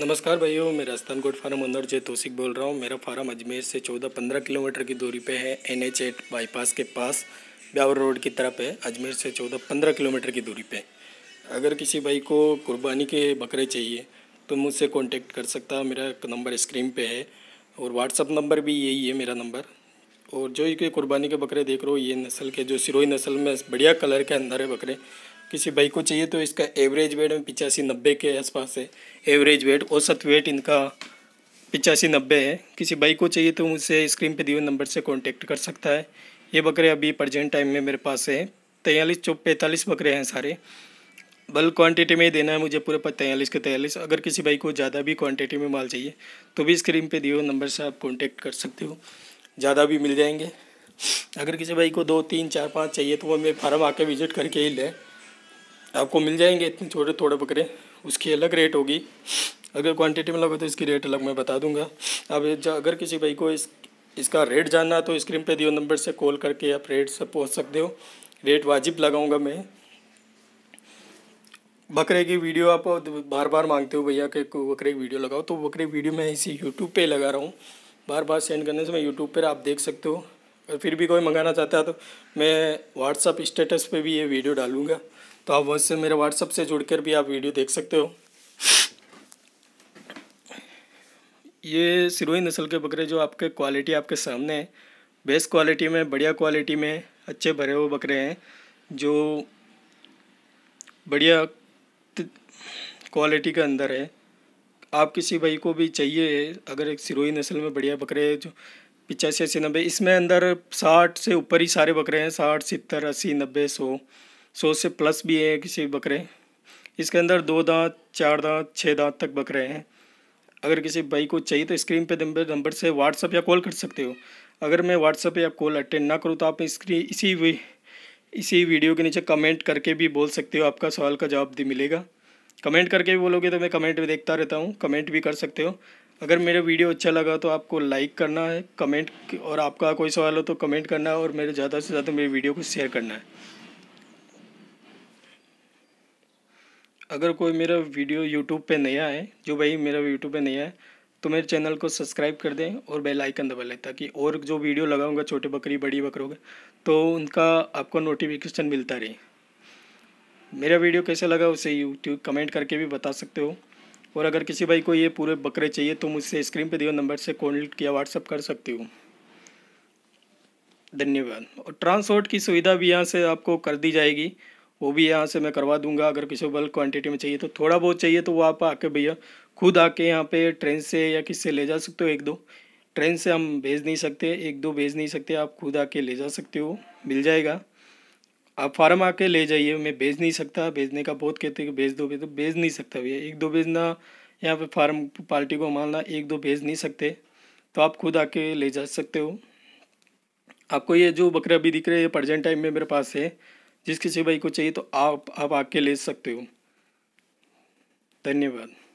नमस्कार भाइयों मैं राजस्थान गोट फार्म ओनर जय तोसिक बोल रहा हूँ मेरा फार्म अजमेर से चौदह पंद्रह किलोमीटर की दूरी पे है एन एच एट बाईपास के पास ब्यावर रोड की तरफ है अजमेर से चौदह पंद्रह किलोमीटर की दूरी पे अगर किसी भाई को कुर्बानी के बकरे चाहिए तो मुझसे कांटेक्ट कर सकता मेरा नंबर स्क्रीन पर है और व्हाट्सअप नंबर भी यही है मेरा नंबर और जो ये कुर्बानी के बकरे देख रहे हो ये नस्ल के जो सिरोही नस्ल में बढ़िया कलर के अंदर है बकरे किसी भाई को चाहिए तो इसका एवरेज वेट में पिचासी नब्बे के आसपास है एवरेज वेट औसत वेट इनका पिचासी नब्बे है किसी भाई को चाहिए तो मुझसे स्क्रीन पे दिए हुए नंबर से कांटेक्ट कर सकता है ये बकरे अभी प्रजेंट टाइम में मेरे पास है तैयलीस चौ पैंतालीस बकरे हैं सारे बल्क क्वांटिटी में ही देना है मुझे पूरे तैयलीस के तैयलीस अगर किसी भाई को ज़्यादा भी क्वान्टिटी में माल चाहिए तो भी स्क्रीन पर दिए हुए नंबर से आप कॉन्टेक्ट कर सकते हो ज़्यादा भी मिल जाएंगे अगर किसी भाई को दो तीन चार पाँच चाहिए तो वो मेरे फार्म आके विजिट करके ही लें आपको मिल जाएंगे इतने छोटे थोड़े बकरे उसकी अलग रेट होगी अगर क्वांटिटी में लगा तो इसकी रेट अलग मैं बता दूंगा अब अगर किसी भाई को इस इसका रेट जानना है तो स्क्रीन पे दिए नंबर से कॉल करके आप रेट से पहुंच सकते हो रेट वाजिब लगाऊंगा मैं बकरे की वीडियो आप बार बार मांगते हो भैया के बकरे की वीडियो लगाओ तो बकरे वीडियो मैं इसी यूट्यूब पर लगा रहा हूँ बार बार सेंड करने से मैं यूट्यूब पर आप देख सकते हो और फिर भी कोई मंगाना चाहता है तो मैं व्हाट्सअप स्टेटस पे भी ये वीडियो डालूँगा तो आप वहाँ से मेरे व्हाट्सअप से जुड़ कर भी आप वीडियो देख सकते हो ये सिरोही नस्ल के बकरे जो आपके क्वालिटी आपके सामने है बेस्ट क्वालिटी में बढ़िया क्वालिटी में अच्छे भरे हुए बकरे हैं जो बढ़िया क्वालिटी के अंदर है आप किसी भाई को भी चाहिए अगर एक सिरोही नस्ल में बढ़िया बकरे जो पिचासी अस्सी नब्बे इसमें अंदर साठ से ऊपर ही सारे बकरे हैं साठ सत्तर अस्सी नब्बे सौ सौ से प्लस भी है किसी बकरे इसके अंदर दो दांत चार दांत छः दांत तक बकरे हैं अगर किसी भाई को चाहिए तो स्क्रीन पे नंबर नंबर से व्हाट्सअप या कॉल कर सकते हो अगर मैं व्हाट्सअप या कॉल अटेंड ना करूँ तो आप स्क्रीन इसी वी, इसी वीडियो के नीचे कमेंट करके भी बोल सकते हो आपका सवाल का जवाब मिलेगा कमेंट करके भी बोलोगे तो मैं कमेंट भी देखता रहता हूँ कमेंट भी कर सकते हो अगर मेरा वीडियो अच्छा लगा तो आपको लाइक करना है कमेंट और आपका कोई सवाल हो तो कमेंट करना है और मेरे ज़्यादा से ज़्यादा मेरे वीडियो को शेयर करना है अगर कोई मेरा वीडियो यूट्यूब पे नया है जो भाई मेरा यूट्यूब पे नया है तो मेरे चैनल को सब्सक्राइब कर दें और बेल आइकन दबा लें ताकि और जो वीडियो लगाऊंगा छोटे बकरी बड़ी बकरों के तो उनका आपको नोटिफिकेशन मिलता रहे मेरा वीडियो कैसा लगा उसे यूट्यूब कमेंट करके भी बता सकते हो और अगर किसी भाई को ये पूरे बकरे चाहिए तो मुझसे स्क्रीन पे दिए नंबर से कॉन्टेक्ट किया व्हाट्सअप कर सकती हूँ धन्यवाद और ट्रांसपोर्ट की सुविधा भी यहाँ से आपको कर दी जाएगी वो भी यहाँ से मैं करवा दूंगा अगर किसी को बल्क क्वांटिटी में चाहिए तो थोड़ा बहुत चाहिए तो वो आप आके भैया खुद आके यहाँ पे ट्रेन से या किससे ले जा सकते हो एक दो ट्रेन से हम भेज नहीं सकते एक दो भेज नहीं सकते आप खुद आके ले जा सकते हो मिल जाएगा आप फार्म आके ले जाइए मैं भेज नहीं सकता भेजने का बहुत कहते हैं कि भेज दो भेज दो भेज नहीं सकता भैया एक दो भेजना यहाँ पे फार्म पार्टी को मानना एक दो भेज नहीं सकते तो आप खुद आके ले जा सकते हो आपको ये जो बकरा भी दिख रहा है ये प्रजेंट टाइम में मेरे पास है जिस किसी भाई को चाहिए तो आप आप आके ले सकते हो धन्यवाद